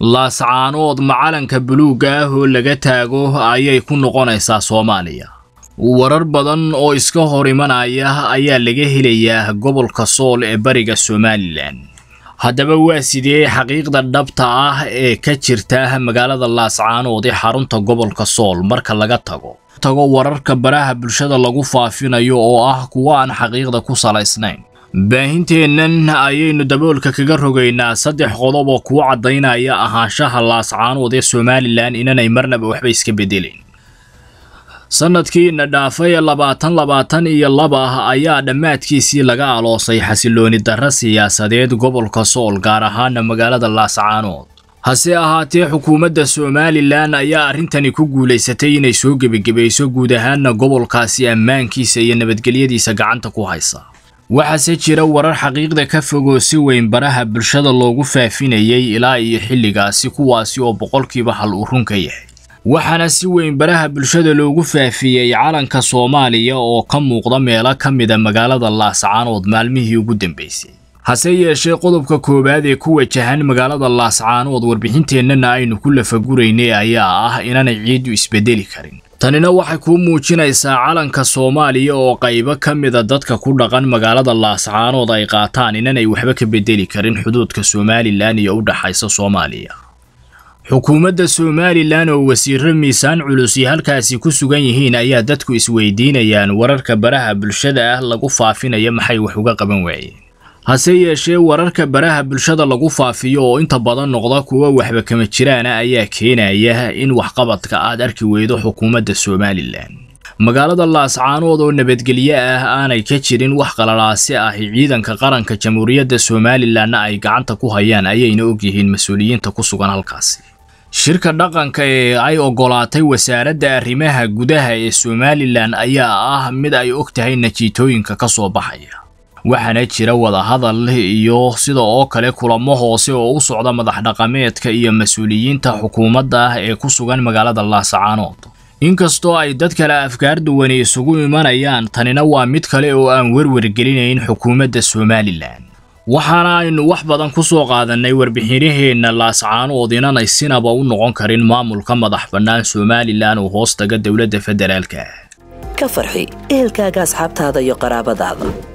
laascaanood macalanka buluugga ah oo laga taago ayay ku noqonaysaa soomaaliya warar badan oo iska hor imanaya ayaa laga helayaa gobolka sool ee bariga somalilan haddaba waa sidee xaqiiqda dhabta ah ee ka jirta magaalada laascaanood ee xarunta gobolka sool marka laga tago tago wararka baraha bulshada lagu faafinayo oo ah kuwa aan xaqiiqda ku salaysnayn baahinteennan ayaynu daboolka kaga rogaynaa saddex qodob oo kuu caddaynaya ahaanshaha laascaanood ee somalilan inanay marnaba waxba iska bedelayn sanadkiina dhaafay labaatan labaatan iyo laba ayaa dhammaadkiisii laga aloosay xasilooni darra siyaasadeed gobolka sool gaar ahaana magaalada laascaanood hase ahaatee xukuumadda somalilan ayaa arrintani ku guulaysatay inay soo gebagebayso guud ahaana gobolkaasi ammaankiisa iyo nabadgelyadiisa gacanta ku haysa waxaase jira warar xaqiiqda ka fogoo si weyn baraha bulshada loogu faafinayay ilaa iyo xilligaasi kuwaasi oo boqolkiiba hal u run ka yahay waxaana si weyn baraha bulshada loogu faafiyey calanka soomaaliya oo ka muuqda meelo ka mida ah magaalada laascaanood maalmihii ugu dambeysay hase yeeshee qodobka koowaad ee ku wajahan magaalada laascaanood warbixinteennana aynu ku lafaguraynay ayaa ah inaanay ciiddu isbedeli karin tanina waxay kuu muujinaysaa calanka soomaaliya oo qaybo ka mida dadka ku dhaqan magaalada laascaanood ay qaataan inanay waxba ka bedeli karin xuduudka somalilan iyo u dhaxaysa soomaaliya xukuumadda somalilan oo wasiiro miisaan culus iyo halkaasi ku sugan yihiin ayaa dadku isweydiinayaan wararka baraha bulshada ah lagu faafinaya maxay wax uga qaban waayeen hase yeeshee wararka baraha bulshada lagu faafiyo oo inta badan noqda kuwa waxba kama jiraana ayaa keenaya in waxqabadka aad arki weydo xukuumadda somalilan magaalada laascaanood oo nabadgelyo ah aanay ka jirin wax qalalaasi ahi ciidanka qaranka jamhuuriyadda somalilanna ay gacanta ku hayaan ayayna ogyihiin mas-uuliyiinta ku sugan halkaasi shirka dhaqanka ee ay oggolaatay wasaaradda arrimaha gudaha ee somalilan ayaa ah mid ay og tahay najiitooyinka ka soo baxaya waxaana jira wadahadal iyo sida oo kale kulamo hoose oo u socda madax iyo mas-uuliyiinta xukuumadda ah ee ku sugan magaalada laascaanood inkastoo ay dad kale afkaar duwani isugu imanayaan tanina waa mid kale oo aan werwer gelinayn xukuumadda somalilan waxaana aynu wax badan ku soo qaadannay warbixinaheenna laascaanood inanay sinaba u noqon karin maamulka madax bannaan somalilan oo hoostaga taga dowladda federaalka ah ka farxi ehelkaaga asxaabtaada iyo qaraabadaada